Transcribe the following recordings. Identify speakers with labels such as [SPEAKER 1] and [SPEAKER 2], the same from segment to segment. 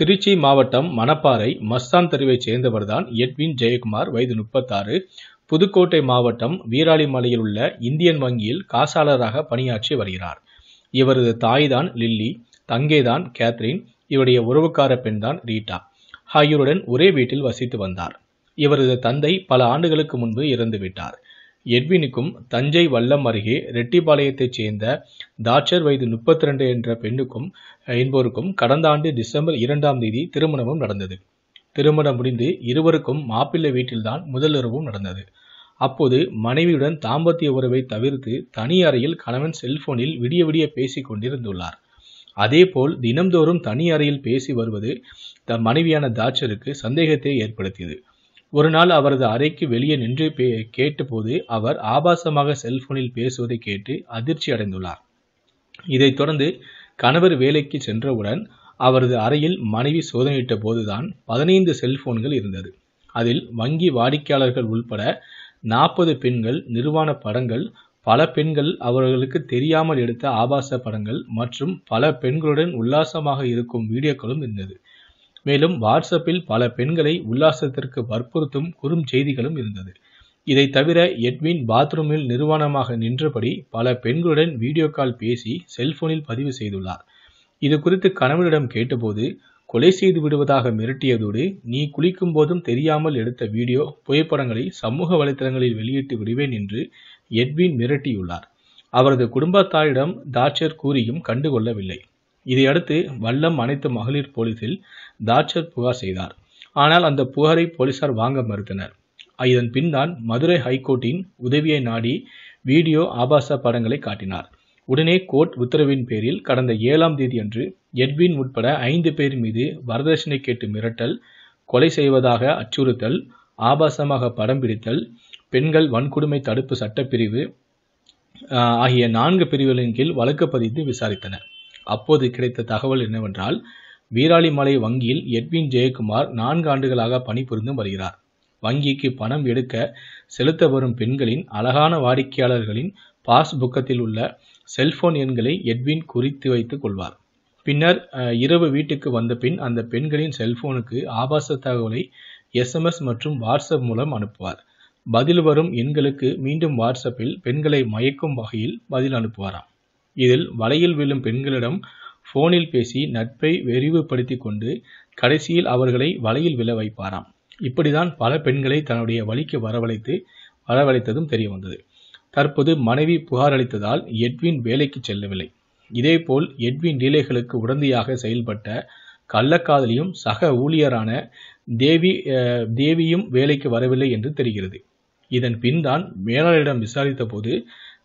[SPEAKER 1] திருச்சி மாவட்டம் மணப்பாறை மஸ்தான் தெருவைச் சேர்ந்தவர்தான் எட்வின் ஜெயக்குமார் வயது முப்பத்தாறு புதுக்கோட்டை மாவட்டம் வீராளிமலையில் உள்ள இந்தியன் வங்கியில் காசாளராக பணியாற்றி வருகிறார் இவரது தாய்தான் லில்லி தங்கேதான் கேத்ரின் இவருடைய உறவுக்கார பெண்தான் ரீட்டா ஆகியோருடன் ஒரே வீட்டில் வசித்து வந்தார் இவரது தந்தை பல ஆண்டுகளுக்கு முன்பு இறந்துவிட்டார் எட்வினுக்கும் தஞ்சை வல்லம் அருகே ரெட்டிபாளையத்தைச் சேர்ந்த தாட்சர் வயது முப்பத்தி ரெண்டு என்ற பெண்ணுக்கும் என்போருக்கும் கடந்த ஆண்டு டிசம்பர் இரண்டாம் தேதி திருமணமும் நடந்தது திருமணம் முடிந்து இருவருக்கும் மாப்பிள்ளை வீட்டில்தான் முதலுறவும் நடந்தது அப்போது மனைவியுடன் தாம்பத்திய உறவை தவிர்த்து தனி அறையில் கணவன் செல்போனில் விடிய விடிய பேசிக் கொண்டிருந்துள்ளார் அதேபோல் தினம்தோறும் தனி அறையில் பேசி வருவது த மனைவியான தாட்சருக்கு சந்தேகத்தை ஏற்படுத்தியது ஒரு நாள் அவரது அறைக்கு வெளியே நின்று கேட்டபோது அவர் ஆபாசமாக செல்போனில் பேசுவதை கேட்டு அதிர்ச்சி அடைந்துள்ளார் இதைத் தொடர்ந்து கணவர் வேலைக்கு சென்றவுடன் அவரது அறையில் மனைவி சோதனையிட்ட போதுதான் பதினைந்து செல்போன்கள் இருந்தது அதில் வங்கி வாடிக்கையாளர்கள் உள்பட நாற்பது பெண்கள் நிர்வாண படங்கள் பல பெண்கள் அவர்களுக்கு தெரியாமல் எடுத்த ஆபாச படங்கள் மற்றும் பல பெண்களுடன் உல்லாசமாக இருக்கும் வீடியோக்களும் இருந்தது மேலும் வாட்ஸ்அப்பில் பல பெண்களை உல்லாசத்திற்கு வற்புறுத்தும் குறும் செய்திகளும் இருந்தது இதை தவிர எட்வின் பாத்ரூமில் நிர்வாணமாக நின்றபடி பல பெண்களுடன் வீடியோ கால் பேசி செல்போனில் பதிவு செய்துள்ளார் இது குறித்து கணவனிடம் கேட்டபோது கொலை செய்து விடுவதாக மிரட்டியதோடு நீ குளிக்கும் போதும் தெரியாமல் எடுத்த வீடியோ புகைப்படங்களை சமூக வலைத்தளங்களில் வெளியிட்டு விடுவேன் என்று எட்வின் மிரட்டியுள்ளார் அவரது குடும்பத்தாரிடம் தாட்சர் கூறியும் கண்டுகொள்ளவில்லை இதையடுத்து வல்லம் அனைத்து மகளிர் போலீசில் தாட்சர் புகார் செய்தார் ஆனால் அந்த புகாரை போலீசார் வாங்க மறுத்தனர் இதன் பின் தான் மதுரை ஹைகோர்ட்டின் உதவியை நாடி வீடியோ ஆபாச படங்களை காட்டினார் உடனே கோர்ட் உத்தரவின் பேரில் கடந்த ஏழாம் தேதியன்று எட்வின் உட்பட ஐந்து பேர் மீது வரதட்சணை கேட்டு மிரட்டல் கொலை செய்வதாக அச்சுறுத்தல் ஆபாசமாக படம் பிடித்தல் பெண்கள் வன்கொடுமை தடுப்பு சட்டப்பிரிவு ஆகிய நான்கு பிரிவுகளின் கீழ் வழக்கு பதிந்து விசாரித்தனர் அப்போது கிடைத்த தகவல் என்னவென்றால் வீராளிமலை வங்கியில் எட்வின் ஜெயக்குமார் நான்கு ஆண்டுகளாக பணிபுரிந்து வருகிறார் வங்கிக்கு பணம் எடுக்க செலுத்த வரும் பெண்களின் அழகான வாடிக்கையாளர்களின் பாஸ் புக்கத்தில் உள்ள செல்போன் எண்களை எட்வின் குறித்து வைத்துக் கொள்வார் பின்னர் இரவு வீட்டுக்கு வந்த பின் அந்த பெண்களின் செல்போனுக்கு ஆபாச தகவலை எஸ்எம்எஸ் மற்றும் வாட்ஸ்அப் மூலம் அனுப்புவார் பதில் வரும் எண்களுக்கு மீண்டும் வாட்ஸ்அப்பில் பெண்களை மயக்கும் வகையில் பதில் அனுப்புவாராம் இதில் வலையில் விழும் பெண்களிடம் போனில் பேசி நட்பை விரிவுபடுத்தி கொண்டு கடைசியில் அவர்களை வலையில் விழ வைப்பாராம் இப்படிதான் பல பெண்களை தன்னுடைய வழிக்கு வரவழைத்து வரவழைத்ததும் தெரிய வந்தது தற்போது மனைவி புகாரளித்ததால் எட்வின் வேலைக்கு செல்லவில்லை இதேபோல் எட்வின் லீலைகளுக்கு உடந்தையாக செயல்பட்ட கள்ளக்காதலியும் சக ஊழியரான தேவி தேவியும் வேலைக்கு வரவில்லை என்று தெரிகிறது இதன் பின் தான் மேலாளரிடம் விசாரித்த போது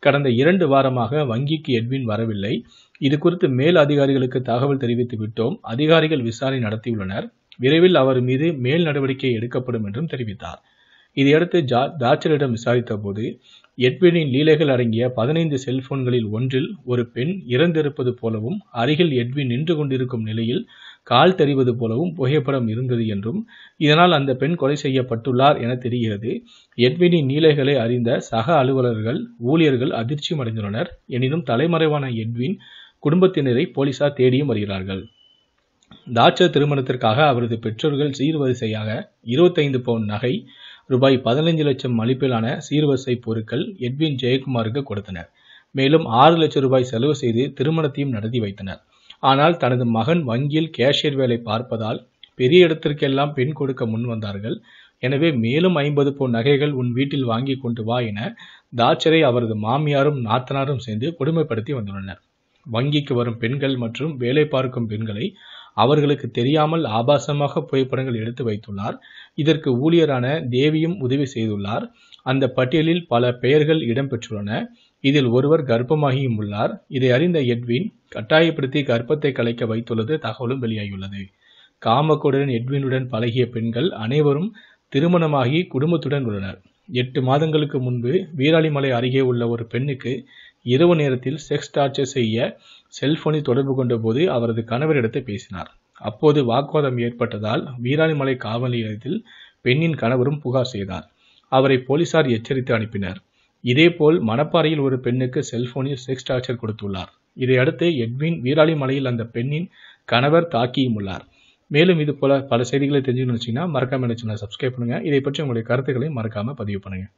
[SPEAKER 1] கடந்த இரண்டு வாரமாக வங்கிக்கு எட்வின் வரவில்லை இது குறித்து மேல் அதிகாரிகளுக்கு தகவல் தெரிவித்து விட்டோம் அதிகாரிகள் விசாரணை நடத்தியுள்ளனர் விரைவில் அவர் மீது மேல் நடவடிக்கை எடுக்கப்படும் என்றும் தெரிவித்தார் இதையடுத்து ஜா தாச்சரிடம் விசாரித்த போது எட்வினின் லீலைகள் அடங்கிய பதினைந்து செல்போன்களில் ஒன்றில் ஒரு பெண் இறந்திருப்பது போலவும் அருகில் எட்வின் நின்று கொண்டிருக்கும் நிலையில் கால் தெரிவது போலவும் புகைப்படம் இருந்தது என்றும் இதனால் அந்த பெண் கொலை செய்யப்பட்டுள்ளார் என தெரிகிறது எட்வினின் நீலைகளை அறிந்த சக அலுவலர்கள் ஊழியர்கள் அதிர்ச்சி அடைந்துள்ளனர் எனினும் தலைமறைவான எட்வின் குடும்பத்தினரை போலீசார் தேடியும் வருகிறார்கள் தாட்ச திருமணத்திற்காக அவரது பெற்றோர்கள் சீர்வரிசையாக இருபத்தைந்து பவுன் நகை ரூபாய் பதினைஞ்சு லட்சம் மதிப்பிலான சீர்வரிசை பொருட்கள் எட்வின் ஜெயக்குமாருக்கு கொடுத்தனர் மேலும் ஆறு லட்சம் ரூபாய் செலவு செய்து திருமணத்தையும் நடத்தி வைத்தனர் ஆனால் தனது மகன் வங்கியில் கேஷியர் வேலை பார்ப்பதால் பெரிய இடத்திற்கெல்லாம் பெண் கொடுக்க முன் வந்தார்கள் எனவே மேலும் ஐம்பது பொன் நகைகள் உன் வீட்டில் வாங்கி கொண்டு வா என தாச்சரை அவரது மாமியாரும் நாத்தனாரும் சேர்ந்து கொடுமைப்படுத்தி வந்துள்ளனர் வங்கிக்கு வரும் பெண்கள் மற்றும் வேலை பார்க்கும் பெண்களை அவர்களுக்கு தெரியாமல் ஆபாசமாக புகைப்படங்கள் எடுத்து வைத்துள்ளார் இதற்கு ஊழியரான தேவியும் உதவி செய்துள்ளார் அந்த பட்டியலில் பல பெயர்கள் இடம்பெற்றுள்ளன இதில் ஒருவர் கர்ப்பமாகியும் உள்ளார் இதை அறிந்த எட்வின் கட்டாயப்படுத்தி கர்ப்பத்தை கலைக்க வைத்துள்ளது தகவலும் வெளியாகியுள்ளது காமக்குடன் எட்வினுடன் பழகிய பெண்கள் அனைவரும் திருமணமாகி குடும்பத்துடன் உள்ளனர் எட்டு மாதங்களுக்கு முன்பு வீராளிமலை அருகே உள்ள ஒரு பெண்ணுக்கு இரவு நேரத்தில் செக்ஸ் டார்ச்சர் செய்ய செல்போனில் தொடர்பு கொண்டபோது அவரது கணவரிடத்தை பேசினார் அப்போது வாக்குவாதம் ஏற்பட்டதால் வீராளிமலை காவல் நிலையத்தில் பெண்ணின் கணவரும் புகார் செய்தார் அவரை போலீசார் எச்சரித்து அனுப்பினர் இதேபோல் மணப்பாறையில் ஒரு பெண்ணுக்கு செல்போனில் செக்ஸ் டார்ச்சர் கொடுத்துள்ளார் இதையடுத்து எட்வின் வீராளி மலையில் அந்த பெண்ணின் கணவர் தாக்கியும் உள்ளார் மேலும் இது போல பல செய்திகளை தெரிஞ்சுக்கணும் வச்சிங்கன்னா மறக்காம என்ன சப்ஸ்கிரைப் பண்ணுங்கள் இதை பற்றி உங்களுடைய கருத்துக்களையும் மறக்காமல் பதிவு பண்ணுங்கள்